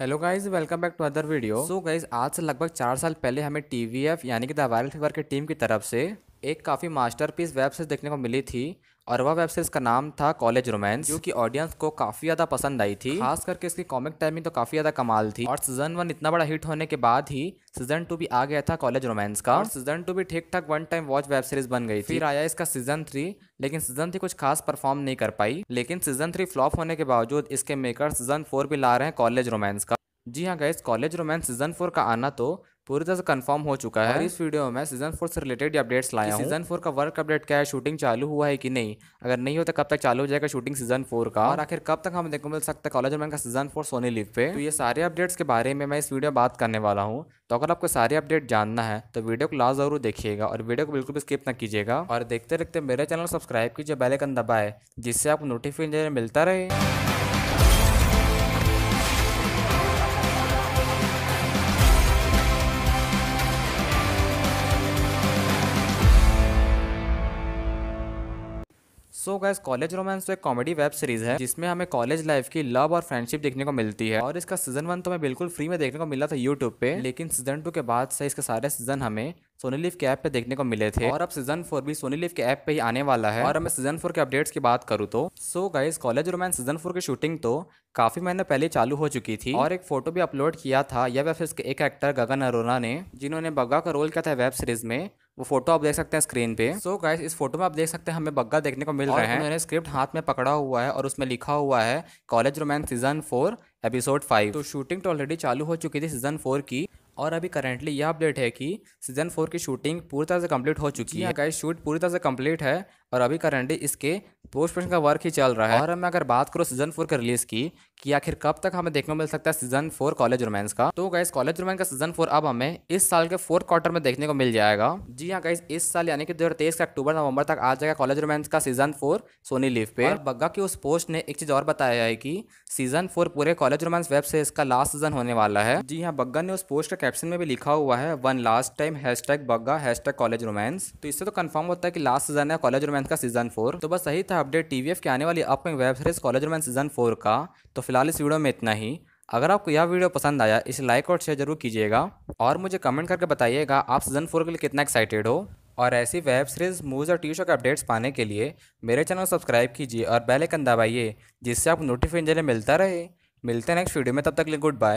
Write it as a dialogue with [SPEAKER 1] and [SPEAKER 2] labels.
[SPEAKER 1] Hello guys welcome back to other video so guys आज से लगभग चार साल पहले हमें टी वी एफ यानी कि द वायरल फीवर की टीम की तरफ से एक काफ़ी मास्टरपीस वेब सीरीज देखने को मिली थी और वह वेब सीरीज का नाम था कॉलेज रोमांस जो कि ऑडियंस को काफी ज्यादा पसंद आई थी खास करके इसकी कॉमिक टाइमिंग तो काफी ज्यादा कमाल थी और सीजन वन इतना बड़ा हिट होने के बाद ही सीजन टू भी आ गया था कॉलेज रोमांस का और सीजन टू भी ठीक ठाक one time watch web series बन गई थी फिर आया इसका सीजन थ्री लेकिन सीजन थ्री कुछ खास परफॉर्म नहीं कर पाई लेकिन सीजन थ्री फ्लॉप होने के बावजूद इसके मेकर सीजन फोर भी ला रहे हैं कॉलेज रोमांस का जी हाँ गए कॉलेज रोमांस सीजन फोर का आना तो पूरी तरह से कंफर्म हो चुका है और इस वीडियो में सीजन फोर से रिलेटेड अपडेट्स लाया हूँ सीजन फोर का वर्क अपडेट क्या है शूटिंग चालू हुआ है कि नहीं अगर नहीं हो तो कब तक चालू हो जाएगा शूटिंग सीजन फोर का और आखिर कब तक हमें देखने मिल सकता है कॉलेज मैन का सीजन फोर सोनी लिव पे तो ये सारे अपडेट्स के बारे में मैं इस वीडियो में बात करने वाला हूँ तो अगर आपको सारे अपडेट जानना है तो वीडियो को लास्ट जरूर देखिएगा और वीडियो को बिल्कुल भी स्किप ना कीजिएगा और देखते देखते मेरे चैनल सब्सक्राइब कीजिए बेलकन दबाए जिससे आपको नोटिफिकेशन मिलता रहे सो गैस कॉलेज रोमांस तो एक कॉमेडी वेब सीरीज है जिसमें हमें कॉलेज लाइफ की लव और फ्रेंडशिप देखने को मिलती है और इसका सीजन वन तो हमें बिल्कुल फ्री में देखने को मिला था यूट्यूब पे लेकिन सीजन टू के बाद से इसके सारे सीजन हमें सोनी लिफ के ऐप पे देखने को मिले थे और अब सीजन फोर भी सोनी लिफ के ऐप पे ही आने वाला है और मैं सीजन फोर के अपडेट्स की बात करूँ तो so guys College Romance season four की शूटिंग तो काफी महीने पहले चालू हो चुकी थी और एक फोटो भी अपलोड किया था यह वेब सीरीज के एक एक्टर गगन अरोरा ने जिन्होंने बग्गा का रोल किया था वेब सीरीज में वो फोटो आप देख सकते हैं स्क्रीन पे सो so गाइस इस फोटो में आप देख सकते हैं हमें बग्गा देखने को मिल रहा है मैंने स्क्रिप्ट हाथ में पकड़ा हुआ है और उसमें लिखा हुआ है College Romance season four episode five तो शूटिंग तो ऑलरेडी चालू हो चुकी थी सीजन फोर की और अभी करंटली यह अपडेट है कि सीजन फोर की शूटिंग पूरी तरह से कंप्लीट हो चुकी हाँ। है गाइस शूट पूरी तरह से कंप्लीट है और अभी करंटली इसके पोस्ट प्रोडक्शन का वर्क ही चल रहा है और मैं अगर बात करूँ सीजन फोर के रिलीज की कि आखिर कब तक हमें देखने को मिल सकता है सीजन फोर कॉलेज रोमांस का तो गाइस कॉलेज रोमांस का सीजन फोर अब हमें इस साल के फोर्थ क्वार्टर में देखने को मिल जाएगा जी हाँ गाइस इस साल यानी कि दो हजार अक्टूबर नवंबर तक आ जाएगा कॉलेज रोमांस का सीजन फोर सोनी लिव पे और बग्गा की उस पोस्ट ने एक चीज और बताया है कि सीजन फोर पूरे कॉलेज रोमांस वेब से इसका लास्ट सीजन होने वाला है जी हाँ बग्गा ने उस पोस्ट का कैप्शन में भी लिखा हुआ है one last time hashtag Bagga hashtag College Romance तो इससे तो कन्फर्म होता है कि लास्ट सीजन है कॉलेज रोमांस का सीजन फोर तो बस सही था था अपडेट टी के आने वाली upcoming web series College Romance season four का तो फिलहाल इस वीडियो में इतना ही अगर आपको यह वीडियो पसंद आया इसे लाइक और शेयर जरूर कीजिएगा और मुझे कमेंट करके बताइएगा आप सीज़न फोर के लिए कितना एक्साइटेड हो और ऐसी वेब सीरीज़ मूवीज़ और टी शो के अपडेट्स पाने के लिए मेरे चैनल को सब्सक्राइब कीजिए और बेल आइकन दबाइए जिससे आपको नोटिफिकेशन मिलता रहे मिलते हैं नेक्स्ट वीडियो में तब तक लिए गुड बाय